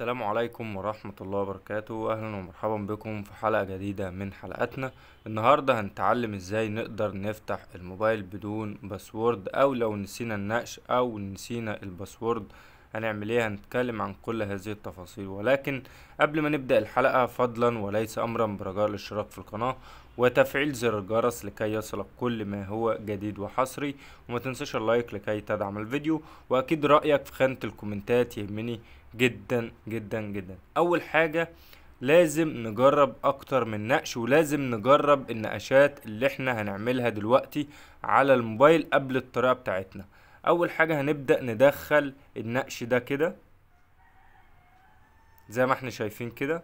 السلام عليكم ورحمة الله وبركاته أهلا ومرحبا بكم في حلقة جديدة من حلقاتنا النهاردة هنتعلم ازاي نقدر نفتح الموبايل بدون باسورد او لو نسينا النقش او نسينا الباسورد هنعمل ايه هنتكلم عن كل هذه التفاصيل ولكن قبل ما نبدأ الحلقة فضلا وليس امرا برجاء الاشتراك في القناة وتفعيل زر الجرس لكي يصلك كل ما هو جديد وحصري وما تنساش اللايك لكي تدعم الفيديو واكيد رأيك في خانة الكومنتات يهمني جدا جدا جدا اول حاجة لازم نجرب اكتر من نقش ولازم نجرب النقشات اللي احنا هنعملها دلوقتي على الموبايل قبل الطريقة بتاعتنا اول حاجة هنبدأ ندخل النقش ده كده زي ما احنا شايفين كده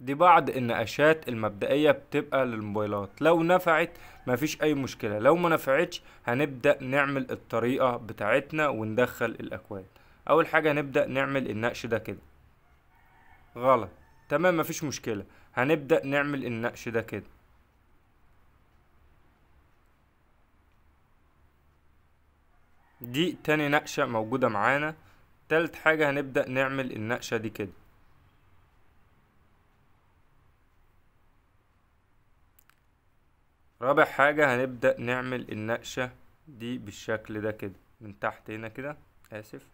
دي بعض النقاشات المبدئية بتبقى للموبايلات لو نفعت مفيش أي مشكلة لو ما نفعتش هنبدأ نعمل الطريقة بتاعتنا وندخل الأكواد أول حاجة هنبدأ نعمل النقش ده كده غلط تمام مفيش مشكلة هنبدأ نعمل النقش ده كده دي تاني نقشة موجودة معانا تالت حاجة هنبدأ نعمل النقشة دي كده رابع حاجة هنبدأ نعمل النقشة دي بالشكل ده كده من تحت هنا كده آسف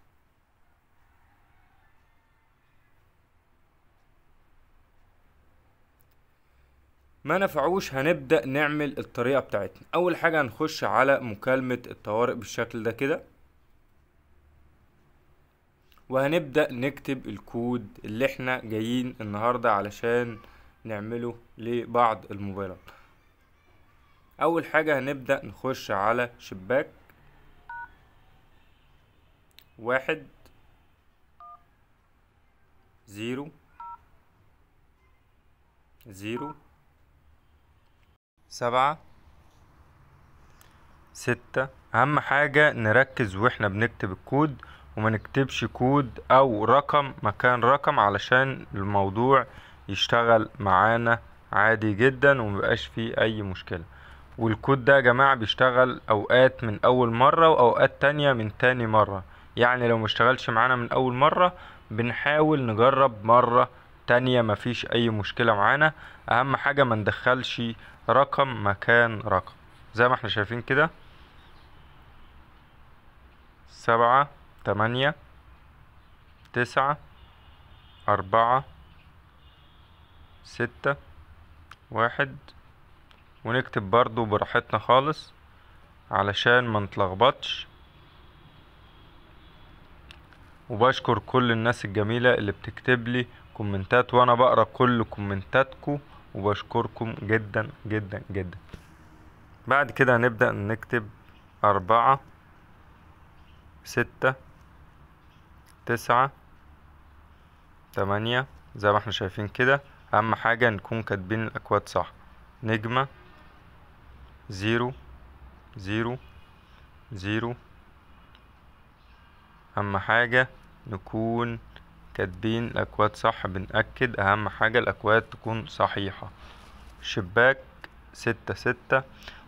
ما نفعوش هنبدأ نعمل الطريقة بتاعتنا أول حاجة هنخش على مكالمة الطوارئ بالشكل ده كده وهنبدأ نكتب الكود اللي احنا جايين النهاردة علشان نعمله لبعض الموبايلات اول حاجة هنبدأ نخش على شباك واحد زيرو زيرو سبعة ستة أهم حاجة نركز وإحنا بنكتب الكود وما نكتبش كود أو رقم مكان رقم علشان الموضوع يشتغل معانا عادي جدا ومبقاش فيه أي مشكلة والكود ده يا جماعة بيشتغل اوقات من اول مرة واوقات تانية من تاني مرة يعني لو مشتغلش معانا من اول مرة بنحاول نجرب مرة تانية مفيش اي مشكلة معانا اهم حاجة ما ندخلش رقم مكان رقم زي ما احنا شايفين كده سبعة تمانية تسعة أربعة ستة واحد ونكتب برضو براحتنا خالص علشان ما نتلخبطش وبشكر كل الناس الجميلة اللي بتكتب لي كومنتات وانا بقرا كل كومنتاتكم وبشكركم جدا جدا جدا بعد كده هنبدأ نكتب أربعة ستة تسعة تمانية زي ما احنا شايفين كده أهم حاجة نكون كاتبين الأكواد صح نجمة زيرو زيرو زيرو أهم حاجة نكون كاتبين الأكواد صح بنأكد أهم حاجة الأكواد تكون صحيحة شباك ستة ستة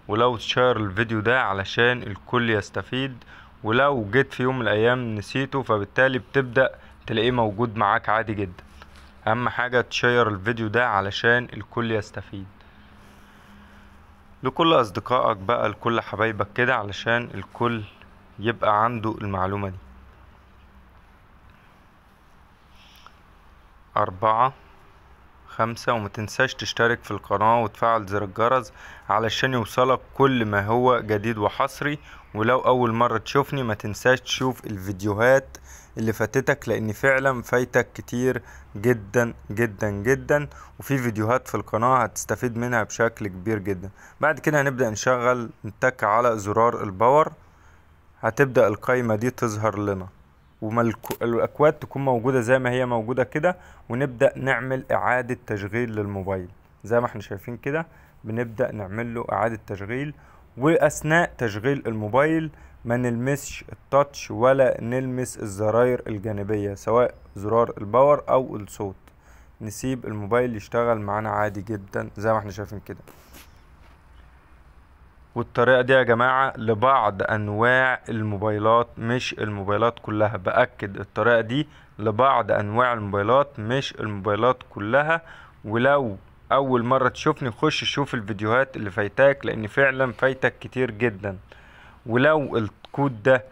ولو تشير الفيديو ده علشان الكل يستفيد ولو جيت في يوم من الأيام نسيته فبالتالي بتبدأ تلاقيه موجود معاك عادي جدا أهم حاجة تشير الفيديو ده علشان الكل يستفيد لكل أصدقائك بقى لكل حبايبك كده علشان الكل يبقى عنده المعلومة دي أربعة خمسة وما تنساش تشترك في القناة وتفعل زر الجرس علشان يوصلك كل ما هو جديد وحصري ولو أول مرة تشوفني ما تنساش تشوف الفيديوهات اللي فاتتك لأن فعلا فايتك كتير جدا جدا جدا وفي فيديوهات في القناة هتستفيد منها بشكل كبير جدا بعد كده هنبدأ نشغل نتك على زرار الباور هتبدأ القايمة دي تظهر لنا والاكواد تكون موجوده زي ما هي موجوده كده ونبدا نعمل اعاده تشغيل للموبايل زي ما احنا شايفين كده بنبدا نعمل له اعاده تشغيل واثناء تشغيل الموبايل ما نلمسش التاتش ولا نلمس الزراير الجانبيه سواء زرار الباور او الصوت نسيب الموبايل يشتغل معانا عادي جدا زي ما احنا شايفين كده والطريقة دي يا جماعة لبعض أنواع الموبايلات مش الموبايلات كلها بأكد الطريقة دي لبعض أنواع الموبايلات مش الموبايلات كلها ولو أول مرة تشوفني خش شوف الفيديوهات اللي فايتاك لأن فعلا فايتك كتير جدا ولو الكود ده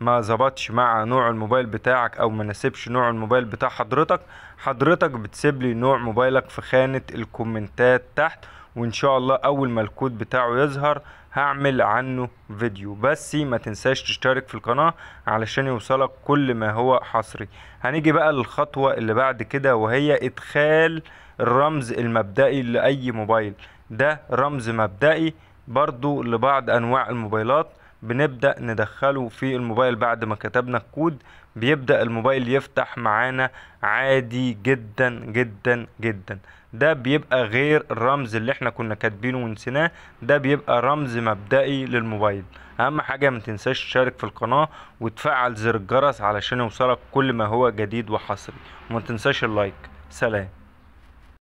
ما زبطش مع نوع الموبايل بتاعك او ما نوع الموبايل بتاع حضرتك حضرتك بتسيب لي نوع موبايلك في خانة الكومنتات تحت وان شاء الله اول ما الكود بتاعه يظهر هعمل عنه فيديو بس ما تنساش تشترك في القناة علشان يوصلك كل ما هو حصري هنيجي بقى للخطوة اللي بعد كده وهي ادخال الرمز المبدئي لأي موبايل ده رمز مبدئي برضو لبعض انواع الموبايلات بنبدأ ندخله في الموبايل بعد ما كتبنا الكود بيبدأ الموبايل يفتح معانا عادي جدا جدا جدا ده بيبقى غير الرمز اللي احنا كنا كاتبينه ونسيناه ده بيبقى رمز مبدئي للموبايل اهم حاجة ما تنساش تشارك في القناة وتفعل زر الجرس علشان يوصلك كل ما هو جديد وحصري وما تنساش اللايك سلام